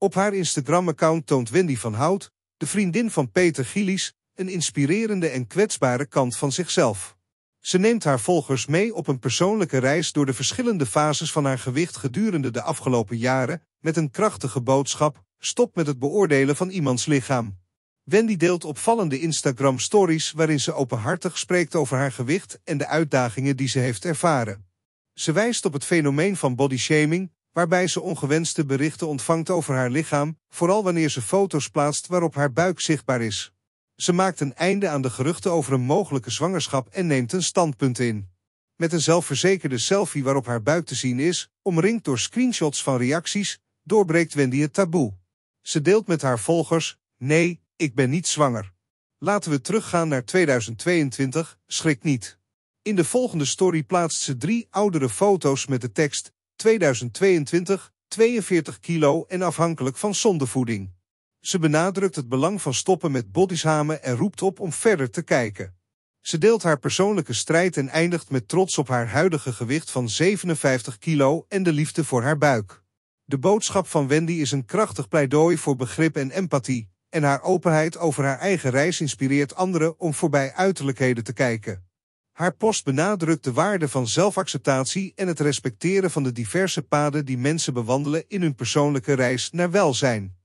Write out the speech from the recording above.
Op haar Instagram-account toont Wendy van Hout, de vriendin van Peter Gillies, een inspirerende en kwetsbare kant van zichzelf. Ze neemt haar volgers mee op een persoonlijke reis door de verschillende fases van haar gewicht gedurende de afgelopen jaren, met een krachtige boodschap, stop met het beoordelen van iemands lichaam. Wendy deelt opvallende Instagram-stories waarin ze openhartig spreekt over haar gewicht en de uitdagingen die ze heeft ervaren. Ze wijst op het fenomeen van bodyshaming, waarbij ze ongewenste berichten ontvangt over haar lichaam, vooral wanneer ze foto's plaatst waarop haar buik zichtbaar is. Ze maakt een einde aan de geruchten over een mogelijke zwangerschap en neemt een standpunt in. Met een zelfverzekerde selfie waarop haar buik te zien is, omringd door screenshots van reacties, doorbreekt Wendy het taboe. Ze deelt met haar volgers, nee, ik ben niet zwanger. Laten we teruggaan naar 2022, schrik niet. In de volgende story plaatst ze drie oudere foto's met de tekst, 2022 42 kilo en afhankelijk van zondevoeding. Ze benadrukt het belang van stoppen met bodyshamen en roept op om verder te kijken. Ze deelt haar persoonlijke strijd en eindigt met trots op haar huidige gewicht van 57 kilo en de liefde voor haar buik. De boodschap van Wendy is een krachtig pleidooi voor begrip en empathie, en haar openheid over haar eigen reis inspireert anderen om voorbij uiterlijkheden te kijken. Haar post benadrukt de waarde van zelfacceptatie en het respecteren van de diverse paden die mensen bewandelen in hun persoonlijke reis naar welzijn.